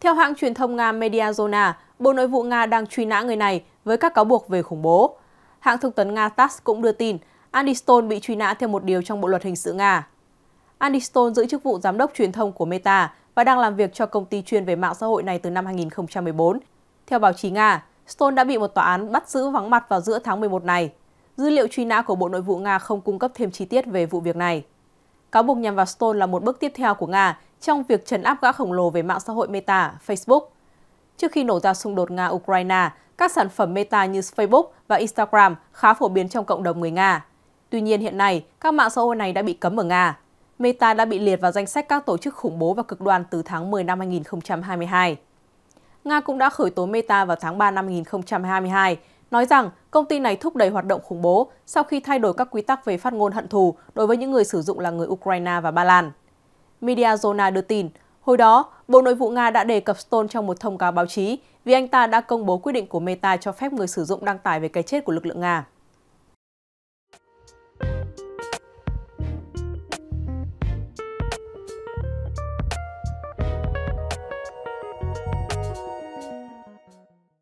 Theo hãng truyền thông Nga Mediazona, Bộ Nội vụ Nga đang truy nã người này với các cáo buộc về khủng bố. Hãng thông tấn Nga TASS cũng đưa tin Andy Stone bị truy nã theo một điều trong Bộ Luật Hình sự Nga. Andy Stone giữ chức vụ giám đốc truyền thông của Meta và đang làm việc cho công ty chuyên về mạng xã hội này từ năm 2014. Theo báo chí Nga, Stone đã bị một tòa án bắt giữ vắng mặt vào giữa tháng 11 này. Dữ liệu truy nã của Bộ Nội vụ Nga không cung cấp thêm chi tiết về vụ việc này. Cáo buộc nhằm vào Stone là một bước tiếp theo của Nga trong việc trấn áp gã khổng lồ về mạng xã hội Meta, Facebook. Trước khi nổ ra xung đột Nga-Ukraine, các sản phẩm Meta như Facebook và Instagram khá phổ biến trong cộng đồng người Nga. Tuy nhiên hiện nay, các mạng xã hội này đã bị cấm ở Nga. Meta đã bị liệt vào danh sách các tổ chức khủng bố và cực đoan từ tháng 10 năm 2022. Nga cũng đã khởi tố Meta vào tháng 3 năm 2022, nói rằng công ty này thúc đẩy hoạt động khủng bố sau khi thay đổi các quy tắc về phát ngôn hận thù đối với những người sử dụng là người Ukraine và Ba Lan. Mediazona đưa tin, hồi đó, Bộ Nội vụ Nga đã đề cập Stone trong một thông cáo báo chí vì anh ta đã công bố quyết định của Meta cho phép người sử dụng đăng tải về cái chết của lực lượng Nga.